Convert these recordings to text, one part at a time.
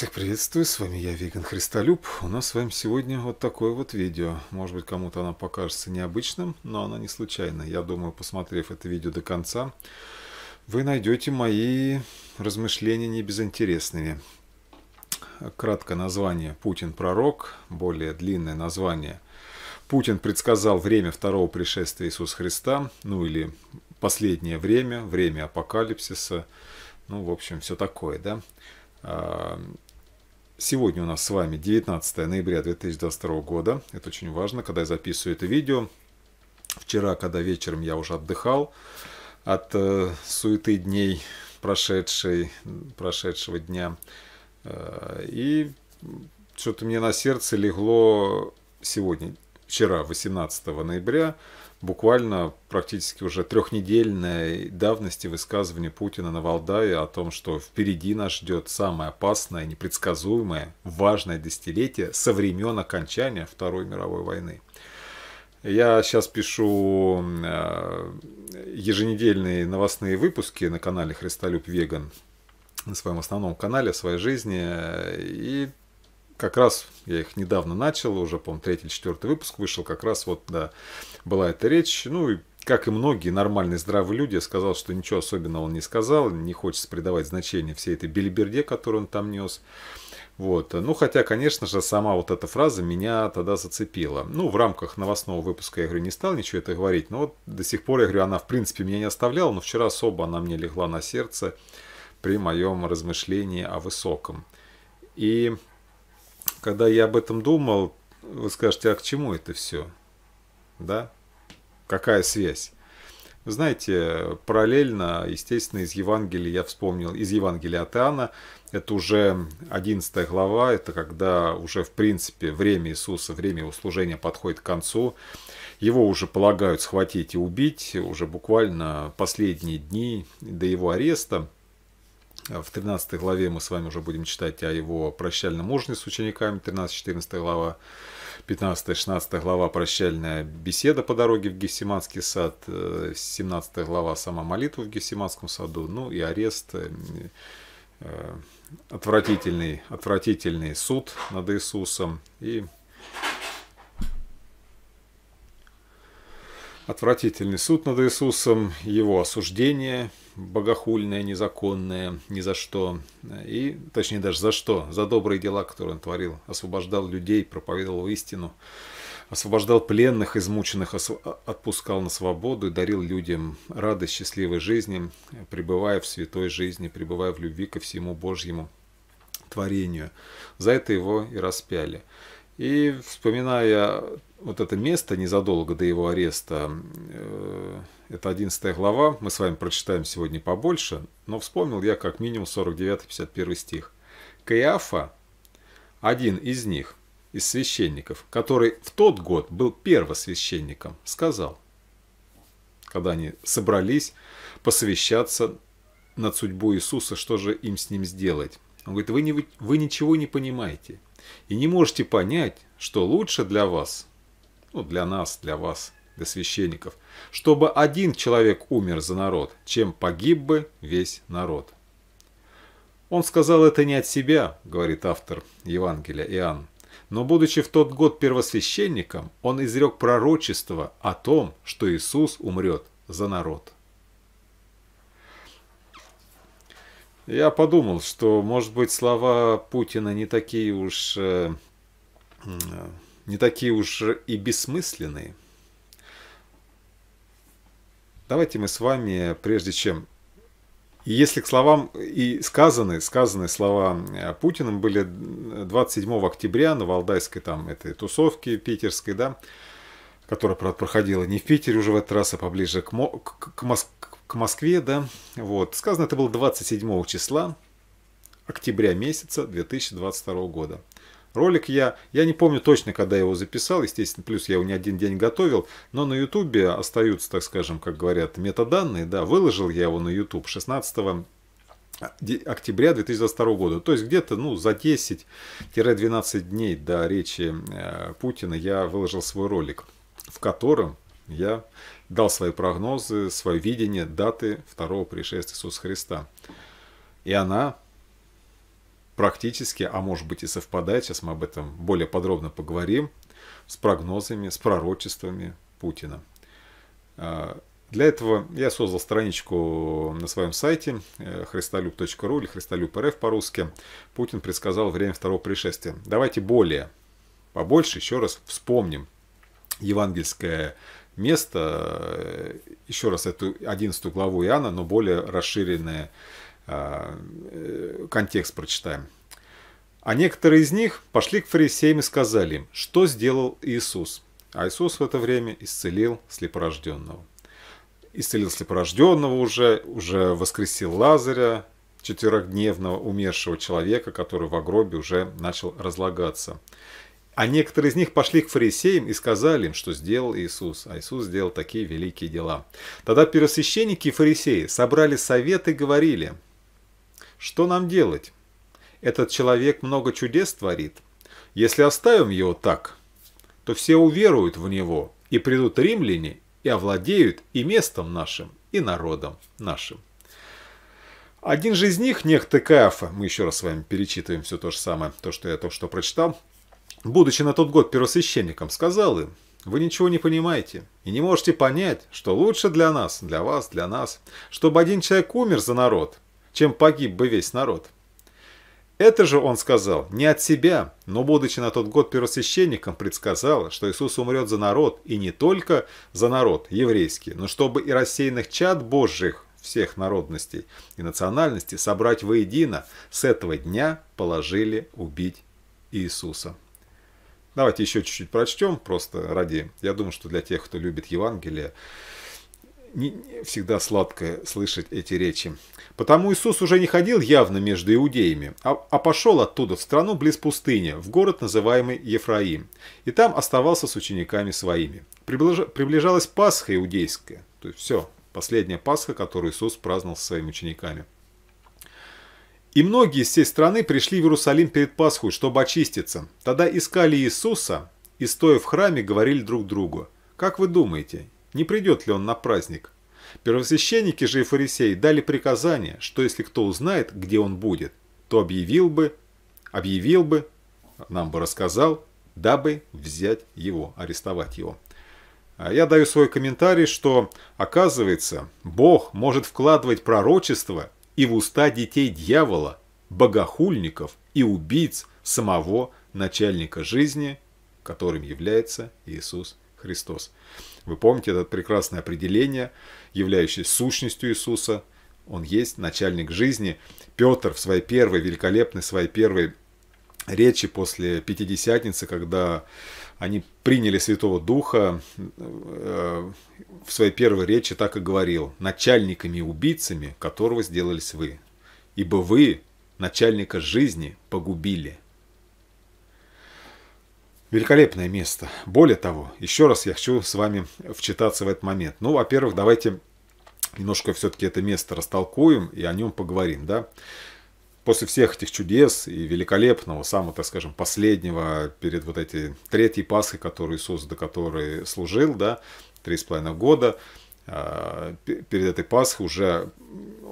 Всех приветствую, с вами я, Веган Христолюб. У нас с вами сегодня вот такое вот видео. Может быть, кому-то оно покажется необычным, но оно не случайно. Я думаю, посмотрев это видео до конца, вы найдете мои размышления не безинтересными. Краткое название «Путин пророк», более длинное название «Путин предсказал время второго пришествия Иисуса Христа», ну или «Последнее время», «Время апокалипсиса», ну, в общем, все такое, да. А, Сегодня у нас с вами 19 ноября 2022 года. Это очень важно, когда я записываю это видео. Вчера, когда вечером я уже отдыхал от э, суеты дней прошедшей, прошедшего дня. Э, и что-то мне на сердце легло сегодня вчера, 18 ноября, буквально практически уже трехнедельной давности высказывание Путина на Валдае о том, что впереди нас ждет самое опасное, непредсказуемое, важное десятилетие со времен окончания Второй мировой войны. Я сейчас пишу э, еженедельные новостные выпуски на канале Христолюб Веган, на своем основном канале, о своей жизни. И как раз я их недавно начал, уже, по-моему, третий или четвертый выпуск вышел, как раз вот, да, была эта речь. Ну, и как и многие нормальные здравые люди, я сказал, что ничего особенного он не сказал, не хочется придавать значение всей этой бельберде, которую он там нес. Вот. Ну, хотя, конечно же, сама вот эта фраза меня тогда зацепила. Ну, в рамках новостного выпуска я, говорю, не стал ничего это говорить, но вот до сих пор, я говорю, она, в принципе, меня не оставляла, но вчера особо она мне легла на сердце при моем размышлении о высоком. И когда я об этом думал, вы скажете, а к чему это все? Да? Какая связь? Вы знаете, параллельно, естественно, из Евангелия я вспомнил, из Евангелия от Иоанна, это уже 11 глава, это когда уже, в принципе, время Иисуса, время его служения подходит к концу. Его уже полагают схватить и убить, уже буквально последние дни до его ареста – в 13 главе мы с вами уже будем читать о его прощальном ужине с учениками, 13-14 глава. 15-16 глава «Прощальная беседа по дороге в Гефсиманский сад», 17 э, глава «Сама молитва в Гефсиманском саду», ну и арест, э, э, отвратительный, отвратительный суд над Иисусом и Отвратительный суд над Иисусом, его осуждение богохульное, незаконное, ни за что, и, точнее, даже за что, за добрые дела, которые он творил, освобождал людей, проповедовал истину, освобождал пленных, измученных, а, отпускал на свободу и дарил людям радость счастливой жизни, пребывая в святой жизни, пребывая в любви ко всему Божьему творению. За это его и распяли. И вспоминая вот это место незадолго до его ареста, э, это 11 глава, мы с вами прочитаем сегодня побольше, но вспомнил я как минимум 49-51 стих. Каиафа, один из них, из священников, который в тот год был первосвященником, сказал, когда они собрались посовещаться над судьбой Иисуса, что же им с ним сделать. Он говорит, вы, не, вы ничего не понимаете и не можете понять, что лучше для вас ну, для нас, для вас, для священников, чтобы один человек умер за народ, чем погиб бы весь народ. Он сказал это не от себя, говорит автор Евангелия Иоанн, но будучи в тот год первосвященником, он изрек пророчество о том, что Иисус умрет за народ. Я подумал, что, может быть, слова Путина не такие уж э, э, не такие уж и бессмысленные. Давайте мы с вами, прежде чем... И если к словам и сказаны, сказанные слова э, Путиным были 27 октября на Валдайской там этой тусовке питерской, да, которая правда, проходила не в Питере уже в этот раз, а поближе к, Мо к, к, Моск к Москве, да, вот, сказано это было 27 числа октября месяца 2022 года. Ролик я, я не помню точно, когда я его записал, естественно, плюс я его не один день готовил, но на ютубе остаются, так скажем, как говорят, метаданные, да, выложил я его на ютуб 16 октября 2022 года. То есть где-то ну, за 10-12 дней до речи э, Путина я выложил свой ролик, в котором я дал свои прогнозы, свое видение даты второго пришествия Иисуса Христа. И она практически, а может быть и совпадает, сейчас мы об этом более подробно поговорим, с прогнозами, с пророчествами Путина. А, для этого я создал страничку на своем сайте э, христолюб.ру или христолюб.рф по-русски. Путин предсказал время второго пришествия. Давайте более, побольше еще раз вспомним евангельское место, э, еще раз эту 11 главу Иоанна, но более расширенное а, э, контекст прочитаем. А некоторые из них пошли к фарисеям и сказали им, что сделал Иисус. А Иисус в это время исцелил слепорожденного. Исцелил слепорожденного уже, уже воскресил Лазаря, четверохдневного умершего человека, который в гробе уже начал разлагаться. А некоторые из них пошли к фарисеям и сказали им, что сделал Иисус, а Иисус сделал такие великие дела. Тогда первосвященники и фарисеи собрали совет и говорили – что нам делать? Этот человек много чудес творит. Если оставим его так, то все уверуют в него, и придут римляне, и овладеют и местом нашим, и народом нашим. Один же из них, некто Кафа, мы еще раз с вами перечитываем все то же самое, то, что я только что прочитал, будучи на тот год первосвященником, сказал им, вы ничего не понимаете и не можете понять, что лучше для нас, для вас, для нас, чтобы один человек умер за народ, чем погиб бы весь народ. Это же он сказал не от себя, но, будучи на тот год первосвященником, предсказал, что Иисус умрет за народ, и не только за народ еврейский, но чтобы и рассеянных чад Божьих всех народностей и национальностей собрать воедино, с этого дня положили убить Иисуса. Давайте еще чуть-чуть прочтем, просто ради, я думаю, что для тех, кто любит Евангелие, не, всегда сладко слышать эти речи. Потому Иисус уже не ходил явно между иудеями, а, а пошел оттуда в страну близ пустыни, в город, называемый Ефраим, и там оставался с учениками своими. Приближ, приближалась Пасха иудейская, то есть все, последняя Пасха, которую Иисус праздновал со своими учениками. И многие из всей страны пришли в Иерусалим перед Пасхой, чтобы очиститься. Тогда искали Иисуса и, стоя в храме, говорили друг другу, «Как вы думаете, не придет ли он на праздник. Первосвященники же и фарисеи дали приказание, что если кто узнает, где он будет, то объявил бы, объявил бы, нам бы рассказал, дабы взять его, арестовать его. А я даю свой комментарий, что, оказывается, Бог может вкладывать пророчество и в уста детей дьявола, богохульников и убийц самого начальника жизни, которым является Иисус Христос. Вы помните это прекрасное определение, являющееся сущностью Иисуса. Он есть начальник жизни. Петр в своей первой, великолепной своей первой речи после Пятидесятницы, когда они приняли Святого Духа, э, в своей первой речи так и говорил, начальниками убийцами, которого сделались вы, ибо вы начальника жизни погубили. Великолепное место. Более того, еще раз я хочу с вами вчитаться в этот момент. Ну, во-первых, давайте немножко все-таки это место растолкуем и о нем поговорим, да. После всех этих чудес и великолепного, самого, так скажем, последнего, перед вот этой третьей Пасхой, которую Иисус, до которой служил, да, три с половиной года, а, перед этой Пасхой уже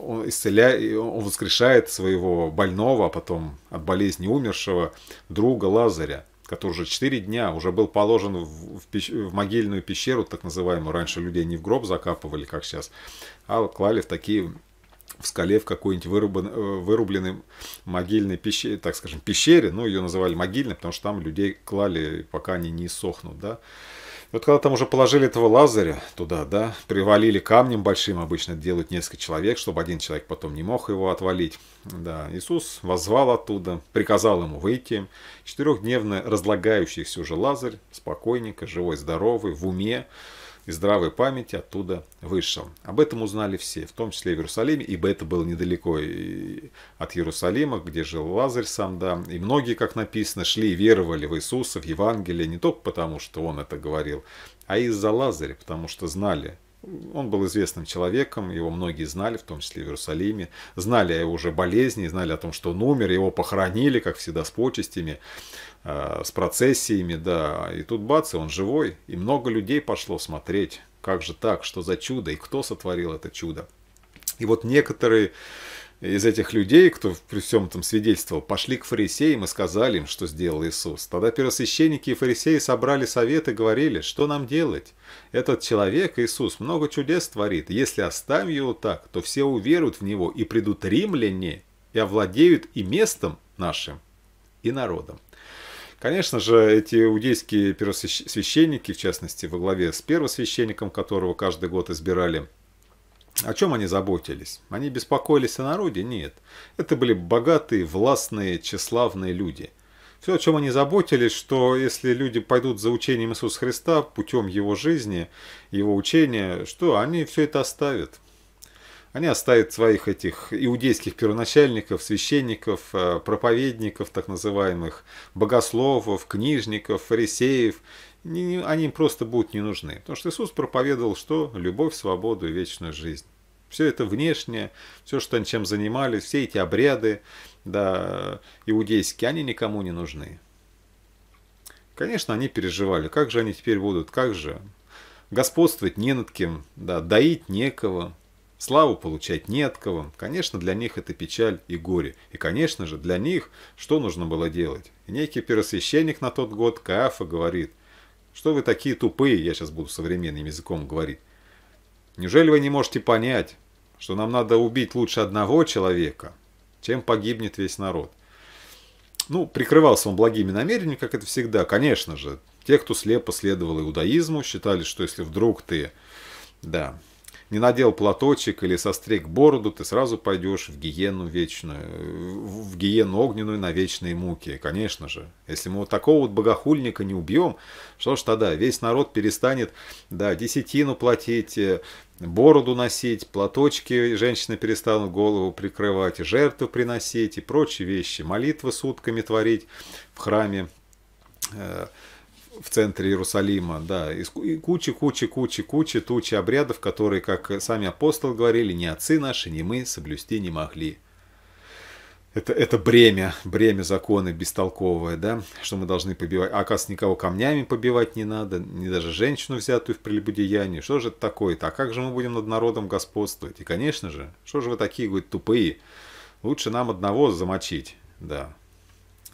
он исцеляет, он воскрешает своего больного, а потом от болезни умершего друга Лазаря который уже 4 дня уже был положен в, в, пещ... в могильную пещеру, так называемую. Раньше людей не в гроб закапывали, как сейчас, а клали в такие в скале в какой-нибудь вырубан, э, вырубленной могильной пещере, так скажем, пещере, ну, ее называли могильной, потому что там людей клали, пока они не сохнут, да вот когда там уже положили этого Лазаря туда, да, привалили камнем большим, обычно делают несколько человек, чтобы один человек потом не мог его отвалить. Да, Иисус возвал оттуда, приказал ему выйти. Четырехдневный разлагающийся уже Лазарь, спокойненько, живой, здоровый, в уме, и здравой памяти оттуда вышел. Об этом узнали все, в том числе в Иерусалиме, ибо это было недалеко от Иерусалима, где жил Лазарь сам, да. И многие, как написано, шли и веровали в Иисуса, в Евангелие, не только потому, что он это говорил, а из-за Лазаря, потому что знали, он был известным человеком, его многие знали, в том числе в Иерусалиме. Знали о его уже болезни, знали о том, что он умер, его похоронили, как всегда, с почестями, э, с процессиями, да. И тут бац, и он живой, и много людей пошло смотреть, как же так, что за чудо, и кто сотворил это чудо. И вот некоторые из этих людей, кто при всем там свидетельствовал, пошли к фарисеям и сказали им, что сделал Иисус. Тогда первосвященники и фарисеи собрали совет и говорили, что нам делать. Этот человек, Иисус, много чудес творит. Если оставим его так, то все уверуют в него и придут римляне и овладеют и местом нашим, и народом. Конечно же, эти иудейские первосвященники, в частности, во главе с первосвященником, которого каждый год избирали, о чем они заботились? Они беспокоились о народе? Нет. Это были богатые, властные, тщеславные люди. Все, о чем они заботились, что если люди пойдут за учением Иисуса Христа, путем его жизни, его учения, что они все это оставят. Они оставят своих этих иудейских первоначальников, священников, э, проповедников, так называемых, богословов, книжников, фарисеев. Они им просто будут не нужны. Потому что Иисус проповедовал, что любовь, свободу и вечную жизнь. Все это внешнее, все, что они чем занимались, все эти обряды да, иудейские, они никому не нужны. Конечно, они переживали, как же они теперь будут, как же господствовать не над кем, да, доить некого, Славу получать не от кого. Конечно, для них это печаль и горе. И, конечно же, для них что нужно было делать? И некий первосвященник на тот год Каафа говорит, что вы такие тупые, я сейчас буду современным языком говорить. Неужели вы не можете понять, что нам надо убить лучше одного человека, чем погибнет весь народ? Ну, прикрывался он благими намерениями, как это всегда. Конечно же, те, кто слепо следовал иудаизму, считали, что если вдруг ты да, не надел платочек или состриг бороду, ты сразу пойдешь в гиену вечную, в гиену огненную на вечные муки, конечно же. Если мы вот такого вот богохульника не убьем, что ж тогда, весь народ перестанет, да, десятину платить, э, бороду носить, платочки женщины перестанут голову прикрывать, жертвы приносить и прочие вещи, молитвы сутками творить в храме, э, в центре Иерусалима, да, и куча, куча, куча, куча, тучи обрядов, которые, как сами апостолы говорили, ни отцы наши, ни мы соблюсти не могли. Это, это бремя, бремя закона бестолковое, да, что мы должны побивать. А, оказывается, никого камнями побивать не надо, не даже женщину, взятую в прелюбодеянии. Что же это такое-то? А как же мы будем над народом господствовать? И, конечно же, что же вы такие, говорит, тупые? Лучше нам одного замочить, да,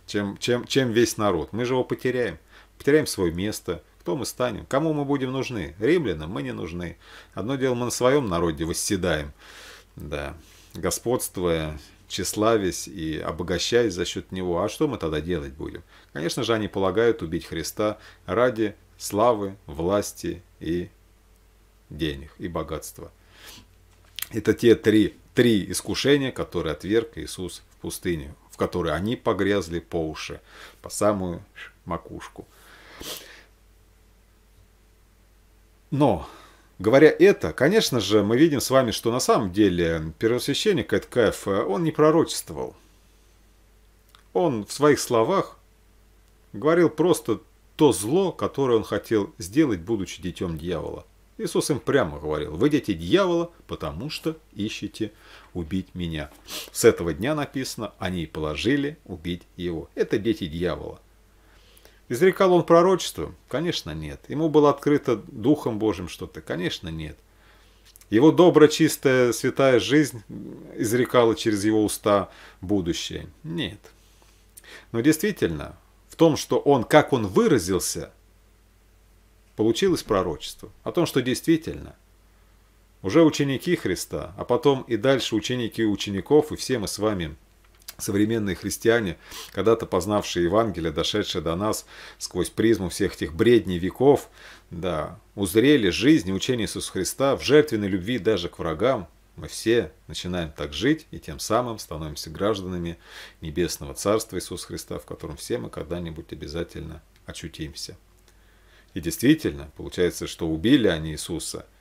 чем, чем, чем весь народ. Мы же его потеряем потеряем свое место, кто мы станем, кому мы будем нужны. Римлянам мы не нужны. Одно дело мы на своем народе восседаем, да, господствуя, тщеславясь и обогащаясь за счет него. А что мы тогда делать будем? Конечно же, они полагают убить Христа ради славы, власти и денег, и богатства. Это те три, три искушения, которые отверг Иисус в пустыне, в которые они погрязли по уши, по самую макушку. Но, говоря это, конечно же, мы видим с вами, что на самом деле первосвященник Эткаев, э, он не пророчествовал. Он в своих словах говорил просто то зло, которое он хотел сделать, будучи детем дьявола. Иисус им прямо говорил, вы дети дьявола, потому что ищете убить меня. С этого дня написано, они положили убить его. Это дети дьявола. Изрекал он пророчество? Конечно, нет. Ему было открыто Духом Божьим что-то? Конечно, нет. Его добрая, чистая, святая жизнь изрекала через его уста будущее? Нет. Но действительно, в том, что он, как он выразился, получилось пророчество. О том, что действительно, уже ученики Христа, а потом и дальше ученики учеников, и все мы с вами – Современные христиане, когда-то познавшие Евангелие, дошедшие до нас сквозь призму всех этих бредней веков, да, узрели жизнь и учение Иисуса Христа в жертвенной любви даже к врагам, мы все начинаем так жить и тем самым становимся гражданами Небесного Царства Иисуса Христа, в котором все мы когда-нибудь обязательно очутимся. И действительно, получается, что убили они Иисуса –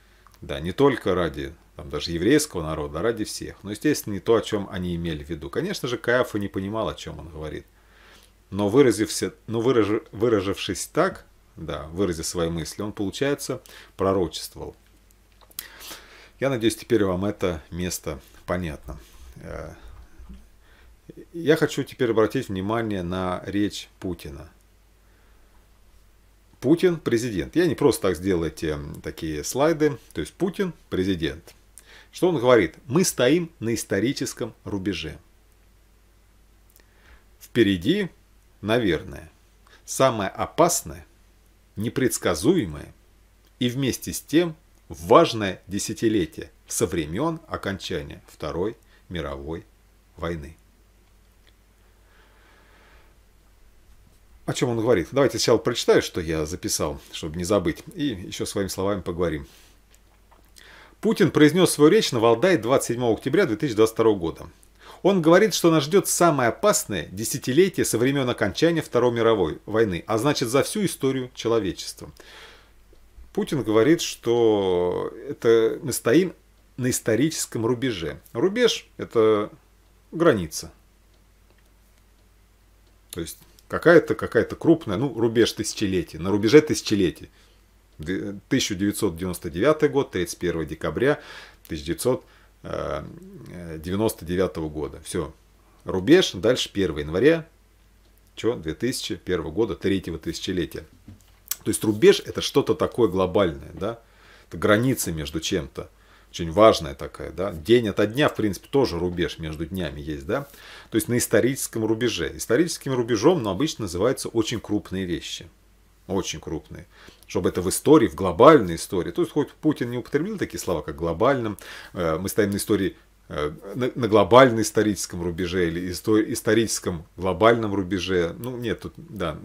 да, не только ради там, даже еврейского народа, а ради всех. Но, естественно, не то, о чем они имели в виду. Конечно же, Каиафа не понимал, о чем он говорит. Но, выразився, но выраж, выражившись так, да, выразив свои мысли, он, получается, пророчествовал. Я надеюсь, теперь вам это место понятно. Э, я хочу теперь обратить внимание на речь Путина – Путин президент. Я не просто так сделал эти такие слайды. То есть Путин президент. Что он говорит? Мы стоим на историческом рубеже. Впереди, наверное, самое опасное, непредсказуемое и вместе с тем важное десятилетие со времен окончания Второй мировой войны. о чем он говорит. Давайте сначала прочитаю, что я записал, чтобы не забыть, и еще своими словами поговорим. Путин произнес свою речь на Валдай 27 октября 2022 года. Он говорит, что нас ждет самое опасное десятилетие со времен окончания Второй мировой войны, а значит за всю историю человечества. Путин говорит, что это мы стоим на историческом рубеже. Рубеж – это граница. То есть Какая-то, какая-то крупная, ну, рубеж тысячелетий, на рубеже тысячелетий. 1999 год, 31 декабря 1999 э, года. Все. Рубеж, дальше 1 января, что, 2001 года, третьего тысячелетия. То есть рубеж это что-то такое глобальное, да? Это границы между чем-то очень важная такая, да, день ото дня, в принципе, тоже рубеж между днями есть, да, то есть на историческом рубеже. Историческим рубежом, но ну, обычно называются очень крупные вещи, очень крупные, чтобы это в истории, в глобальной истории, то есть хоть Путин не употребил такие слова, как глобальным, э, мы стоим на истории Э, на, на глобально-историческом рубеже или истор, историческом глобальном рубеже. Ну, нет, тут, да,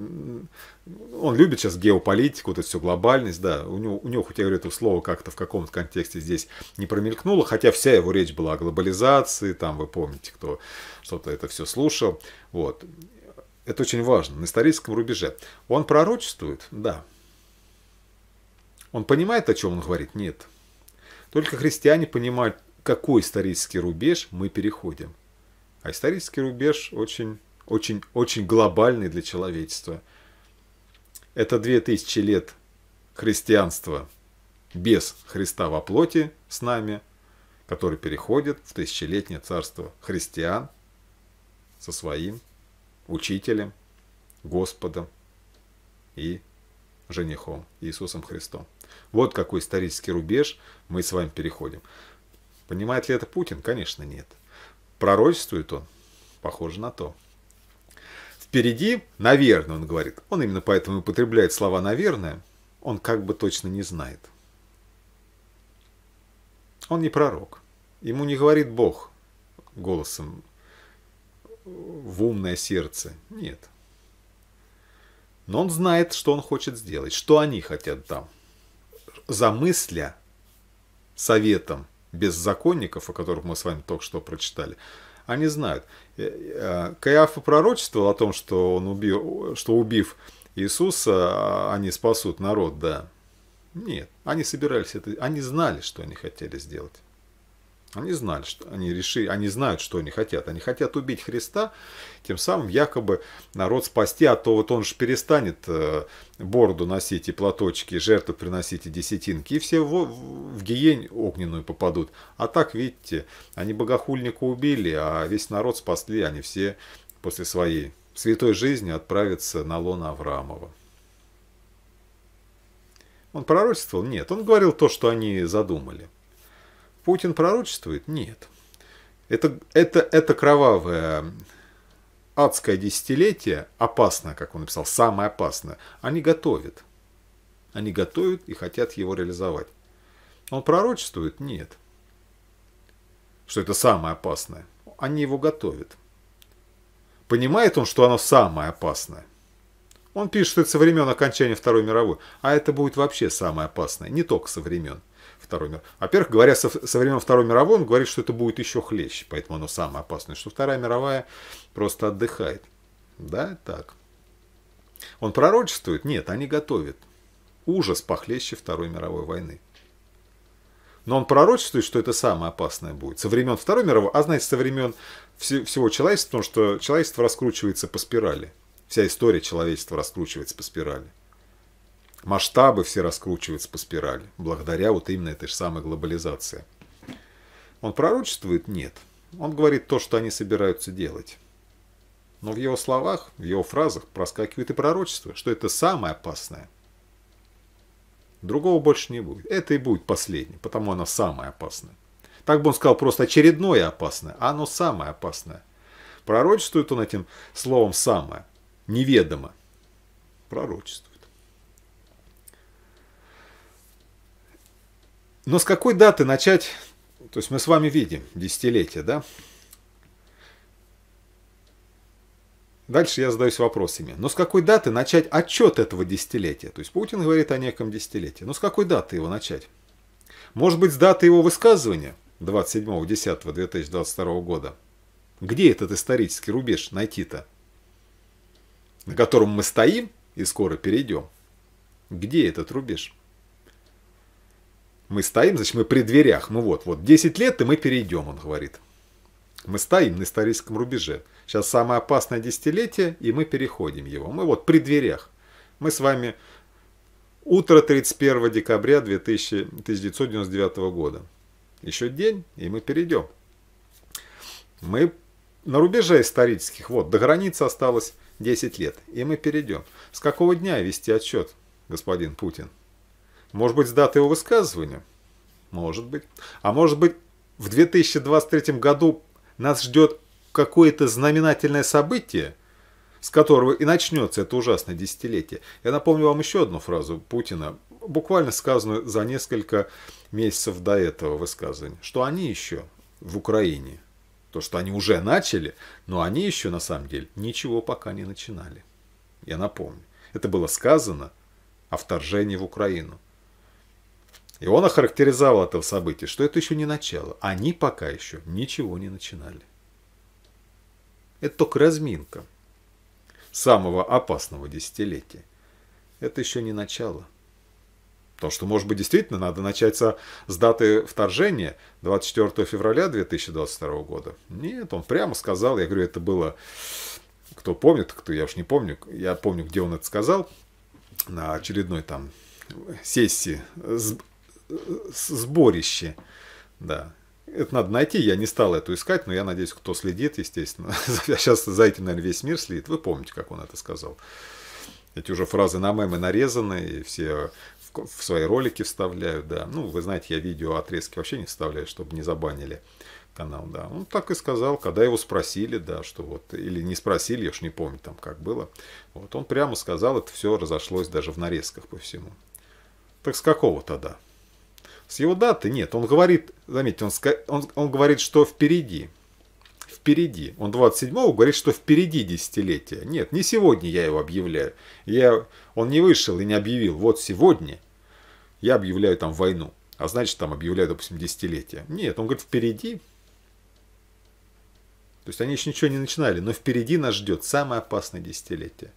он любит сейчас геополитику, вот это все глобальность, да, у него, у него хоть я говорю, это слово как-то в каком-то контексте здесь не промелькнуло, хотя вся его речь была о глобализации, там вы помните, кто что-то это все слушал, вот. Это очень важно, на историческом рубеже. Он пророчествует? Да. Он понимает, о чем он говорит? Нет. Только христиане понимают какой исторический рубеж мы переходим. А исторический рубеж очень, очень, очень глобальный для человечества. Это 2000 лет христианства без Христа во плоти с нами, который переходит в тысячелетнее царство христиан со своим учителем, Господом и женихом Иисусом Христом. Вот какой исторический рубеж мы с вами переходим. Понимает ли это Путин? Конечно, нет. Пророчествует он? Похоже на то. Впереди, наверное, он говорит. Он именно поэтому употребляет слова «наверное». Он как бы точно не знает. Он не пророк. Ему не говорит Бог голосом в умное сердце. Нет. Но он знает, что он хочет сделать, что они хотят там. Замысля советом – беззаконников, о которых мы с вами только что прочитали, они знают. Э, э, Каиафа пророчествовал о том, что, он убил, что убив Иисуса, а, они спасут народ, да. Нет, они собирались это, они знали, что они хотели сделать. Они знали, что они решили, они знают, что они хотят. Они хотят убить Христа, тем самым якобы народ спасти, а то вот он же перестанет э, бороду носить и платочки, жертвы приносить и десятинки, и все в, в гиень огненную попадут. А так, видите, они богохульника убили, а весь народ спасли, они а все после своей святой жизни отправятся на лоно Авраамова. Он пророчествовал? Нет, он говорил то, что они задумали – Путин пророчествует? Нет. Это, это, это кровавое адское десятилетие, опасное, как он написал, самое опасное, они готовят. Они готовят и хотят его реализовать. Он пророчествует? Нет. Что это самое опасное. Они его готовят. Понимает он, что оно самое опасное? Он пишет, что это со времен окончания Второй мировой. А это будет вообще самое опасное. Не только со времен. Второй мир. Во-первых, говоря со, со времен Второй мировой, он говорит, что это будет еще хлеще, поэтому оно самое опасное, что Вторая мировая просто отдыхает. Да, так. Он пророчествует? Нет, они готовят. Ужас похлеще Второй мировой войны. Но он пророчествует, что это самое опасное будет. Со времен Второй мировой, а значит, со времен вс- всего человечества, потому что человечество раскручивается по спирали. Вся история человечества раскручивается по спирали масштабы все раскручиваются по спирали, благодаря вот именно этой же самой глобализации. Он пророчествует? Нет. Он говорит то, что они собираются делать. Но в его словах, в его фразах проскакивает и пророчество, что это самое опасное. Другого больше не будет. Это и будет последнее, потому оно самое опасное. Так бы он сказал просто очередное опасное, а оно самое опасное. Пророчествует он этим словом «самое», неведомо. Пророчество. Но с какой даты начать? То есть мы с вами видим десятилетие, да? Дальше я задаюсь вопросами. Но с какой даты начать отчет этого десятилетия? То есть Путин говорит о неком десятилетии. Но с какой даты его начать? Может быть, с даты его высказывания 27.10.2022 года? Где этот исторический рубеж найти-то? На котором мы стоим и скоро перейдем. Где этот рубеж? Мы стоим, значит, мы при дверях. Мы ну вот, вот 10 лет, и мы перейдем, он говорит. Мы стоим на историческом рубеже. Сейчас самое опасное десятилетие, и мы переходим его. Мы вот при дверях. Мы с вами утро 31 декабря 2000, 1999 года. Еще день, и мы перейдем. Мы на рубеже исторических, вот, до границы осталось 10 лет, и мы перейдем. С какого дня вести отчет, господин Путин? Может быть, с даты его высказывания? Может быть. А может быть, в 2023 году нас ждет какое-то знаменательное событие, с которого и начнется это ужасное десятилетие. Я напомню вам еще одну фразу Путина, буквально сказанную за несколько месяцев до этого высказывания, что они еще в Украине, то, что они уже начали, но они еще на самом деле ничего пока не начинали. Я напомню, это было сказано о вторжении в Украину. И он охарактеризовал это событие, что это еще не начало. Они пока еще ничего не начинали. Это только разминка самого опасного десятилетия. Это еще не начало. То, что, может быть, действительно надо начать со, с даты вторжения 24 февраля 2022 года. Нет, он прямо сказал, я говорю, это было, кто помнит, кто, я уж не помню, я помню, где он это сказал, на очередной там сессии сборище. Да. Это надо найти, я не стал эту искать, но я надеюсь, кто следит, естественно. Сейчас за этим, наверное, весь мир следит. Вы помните, как он это сказал. Эти уже фразы на мемы нарезаны, и все в свои ролики вставляют, да. Ну, вы знаете, я видео отрезки вообще не вставляю, чтобы не забанили канал, да. Он так и сказал, когда его спросили, да, что вот, или не спросили, я уж не помню там, как было. Вот он прямо сказал, это все разошлось даже в нарезках по всему. Так с какого тогда? С его даты нет. Он говорит, заметьте, он, он, он говорит, что впереди. Впереди. Он 27-го говорит, что впереди десятилетия. Нет, не сегодня я его объявляю. Я, он не вышел и не объявил. Вот сегодня я объявляю там войну. А значит, там объявляю, допустим, десятилетие. Нет, он говорит, впереди. То есть они еще ничего не начинали, но впереди нас ждет самое опасное десятилетие.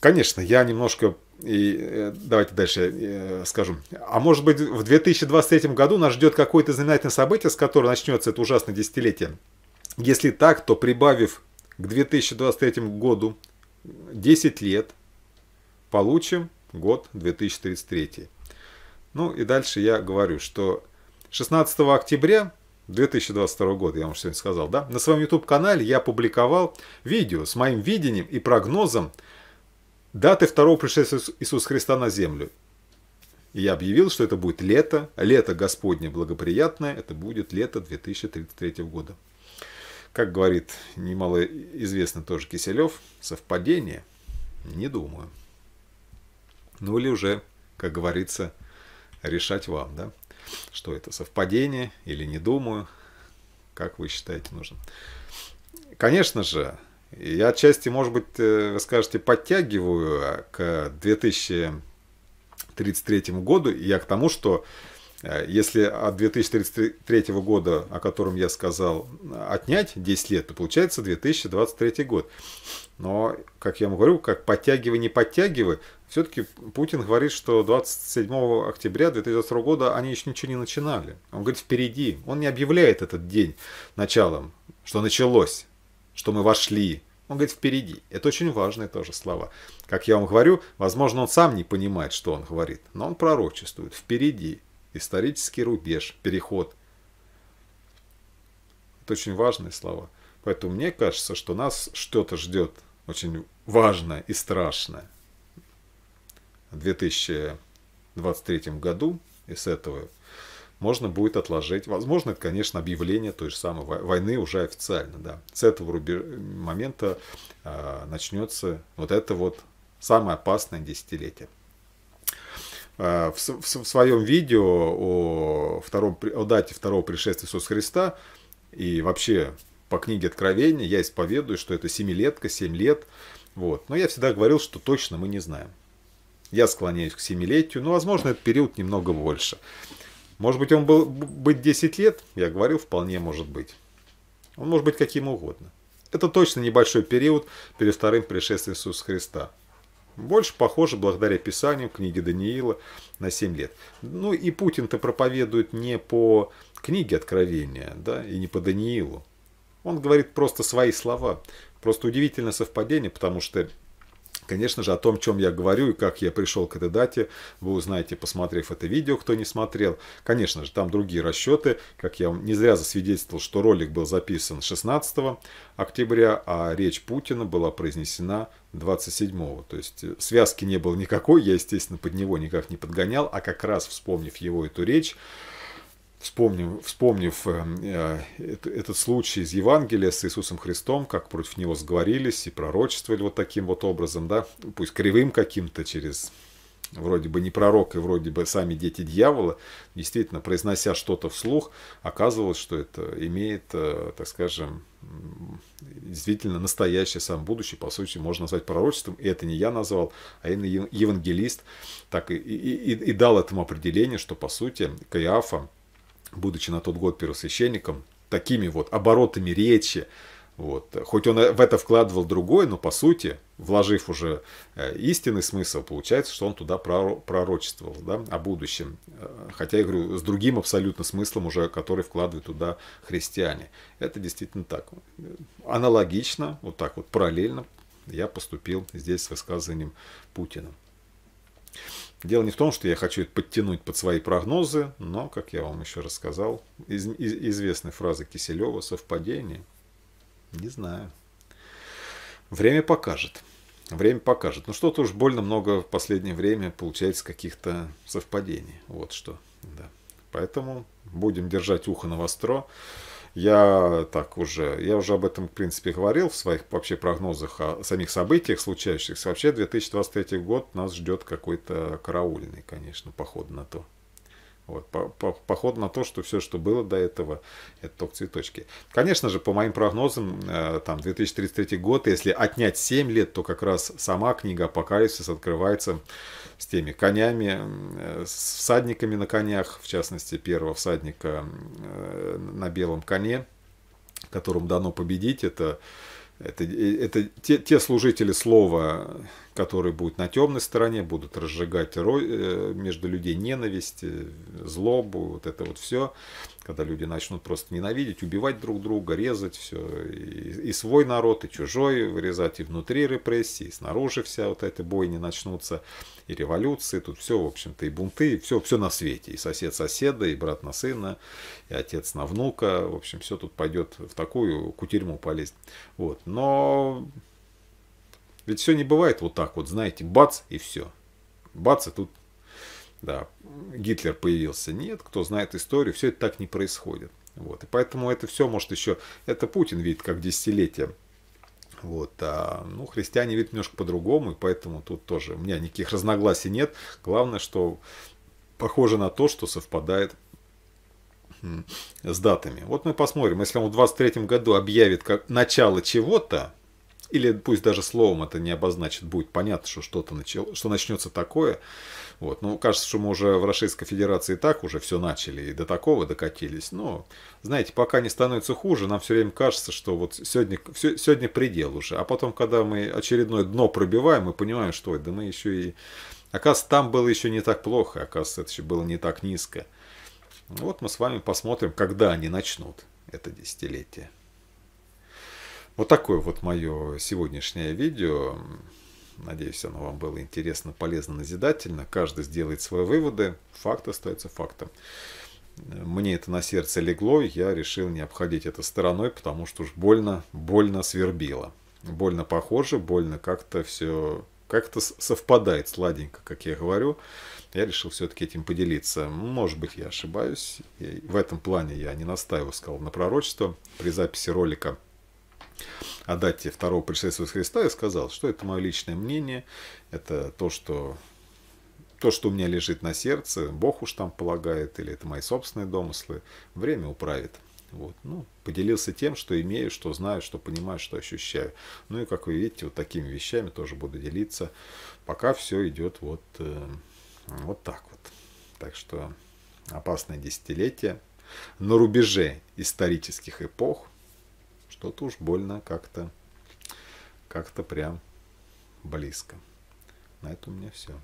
Конечно, я немножко и э, давайте дальше э, скажу. А может быть, в 2023 году нас ждет какое-то знаменательное событие, с которого начнется это ужасное десятилетие? Если так, то прибавив к 2023 году 10 лет, получим год 2033. Ну и дальше я говорю, что 16 октября 2022 года, я вам сегодня сказал, да, на своем YouTube-канале я опубликовал видео с моим видением и прогнозом даты второго пришествия Иисуса Христа на землю. И я объявил, что это будет лето, лето Господне благоприятное, это будет лето 2033 года. Как говорит немало известный тоже Киселев, совпадение? Не думаю. Ну или уже, как говорится, решать вам, да? Что это, совпадение или не думаю? Как вы считаете нужно? Конечно же, я отчасти, может быть, э, вы скажете, подтягиваю а, к 2033 году. И я к тому, что э, если от 2033 года, о котором я сказал, отнять 10 лет, то получается 2023 год. Но, как я вам говорю, как подтягивай, не подтягивай, все-таки Путин говорит, что 27 октября 2022 года они еще ничего не начинали. Он говорит, впереди. Он не объявляет этот день началом, что началось что мы вошли. Он говорит «впереди». Это очень важные тоже слова. Как я вам говорю, возможно, он сам не понимает, что он говорит, но он пророчествует «впереди». Исторический рубеж, переход. Это очень важные слова. Поэтому мне кажется, что нас что-то ждет очень важное и страшное. В 2023 году и с этого можно будет отложить. Возможно, это, конечно, объявление той же самой войны уже официально. Да. С этого рубеж... момента э, начнется вот это вот самое опасное десятилетие. А, в, в, в своем видео о, втором, о дате второго пришествия Иисуса Христа и вообще по книге Откровения я исповедую, что это семилетка, семь лет. Вот. Но я всегда говорил, что точно мы не знаем. Я склоняюсь к семилетию, но, возможно, этот период немного больше. Может быть, он был быть 10 лет? Я говорил, вполне может быть. Он может быть каким угодно. Это точно небольшой период перед вторым пришествием Иисуса Христа. Больше похоже, благодаря Писанию, книге Даниила на 7 лет. Ну и Путин-то проповедует не по книге Откровения, да, и не по Даниилу. Он говорит просто свои слова. Просто удивительное совпадение, потому что Конечно же, о том, чем я говорю и как я пришел к этой дате, вы узнаете, посмотрев это видео, кто не смотрел. Конечно же, там другие расчеты. Как я не зря засвидетельствовал, что ролик был записан 16 октября, а речь Путина была произнесена 27-го. То есть э, связки не было никакой, я, естественно, под него никак не подгонял, а как раз вспомнив его эту речь, вспомнив, вспомнив э, э, этот случай из Евангелия с Иисусом Христом, как против него сговорились и пророчествовали вот таким вот образом, да, пусть кривым каким-то через вроде бы не пророк и вроде бы сами дети дьявола, действительно, произнося что-то вслух, оказывалось, что это имеет, э, так скажем, действительно настоящее сам будущее, по сути, можно назвать пророчеством, и это не я назвал, а именно евангелист так и, и, и, и дал этому определение, что, по сути, Каиафа будучи на тот год первосвященником, такими вот оборотами речи, вот. Хоть он в это вкладывал другой, но по сути, вложив уже э, истинный смысл, получается, что он туда пророчествовал да, о будущем. Э, хотя, я говорю, с другим абсолютно смыслом уже, который вкладывают туда христиане. Это действительно так. Аналогично, вот так вот параллельно я поступил здесь с высказыванием Путина. Дело не в том, что я хочу это подтянуть под свои прогнозы, но, как я вам еще рассказал, из, из известной фразы Киселева «совпадение». Не знаю. Время покажет. Время покажет. Ну что-то уж больно много в последнее время получается каких-то совпадений. Вот что. Да. Поэтому будем держать ухо на востро. Я так уже, я уже об этом, в принципе, говорил в своих вообще прогнозах о самих событиях, случающихся. Вообще 2023 год нас ждет какой-то караульный, конечно, поход на то. Вот, по, по, поход на то, что все, что было до этого, это только цветочки. Конечно же, по моим прогнозам, э, там 2033 год, если отнять 7 лет, то как раз сама книга «Апокалипсис» открывается с теми конями, э, с всадниками на конях, в частности, первого всадника э, на белом коне, которому дано победить. Это это, это те, те служители слова, которые будут на темной стороне, будут разжигать э, между людей ненависть, э, злобу, вот это вот все когда люди начнут просто ненавидеть, убивать друг друга, резать все, и, и свой народ, и чужой вырезать, и внутри репрессии, и снаружи вся вот эта бойня начнутся, и революции, тут все, в общем-то, и бунты, и все, все на свете, и сосед соседа, и брат на сына, и отец на внука, в общем, все тут пойдет в такую кутерьму полезть, вот, но ведь все не бывает вот так вот, знаете, бац, и все, бац, и тут да, Гитлер появился. Нет, кто знает историю, все это так не происходит. Вот. И поэтому это все может еще, это Путин видит как десятилетие. Вот, а, ну, христиане видят немножко по-другому, и поэтому тут тоже у меня никаких разногласий нет. Главное, что похоже на то, что совпадает с датами. Вот мы посмотрим, если он в 23 году объявит как начало чего-то, или пусть даже словом это не обозначит, будет понятно, что что-то начало, что начнется такое, вот. Ну, кажется, что мы уже в Российской Федерации и так уже все начали и до такого докатились. Но, знаете, пока не становится хуже, нам все время кажется, что вот сегодня, все, сегодня предел уже. А потом, когда мы очередное дно пробиваем, мы понимаем, что да мы еще и... Оказывается, там было еще не так плохо, оказывается, это еще было не так низко. Вот мы с вами посмотрим, когда они начнут это десятилетие. Вот такое вот мое сегодняшнее видео. Надеюсь, оно вам было интересно, полезно, назидательно. Каждый сделает свои выводы. Факт остается фактом. Мне это на сердце легло, я решил не обходить это стороной, потому что уж больно, больно свербило. Больно похоже, больно как-то все как-то совпадает сладенько, как я говорю. Я решил все-таки этим поделиться. Может быть, я ошибаюсь. И в этом плане я не настаиваю, сказал на пророчество. При записи ролика о дате второго пришествия Христа и сказал, что это мое личное мнение, это то, что то, что у меня лежит на сердце, Бог уж там полагает, или это мои собственные домыслы, время управит. Вот, ну, поделился тем, что имею, что знаю, что понимаю, что ощущаю. Ну и, как вы видите, вот такими вещами тоже буду делиться, пока все идет вот, э, вот так вот. Так что опасное десятилетие на рубеже исторических эпох – что-то уж больно как-то, как-то прям близко. На этом у меня все.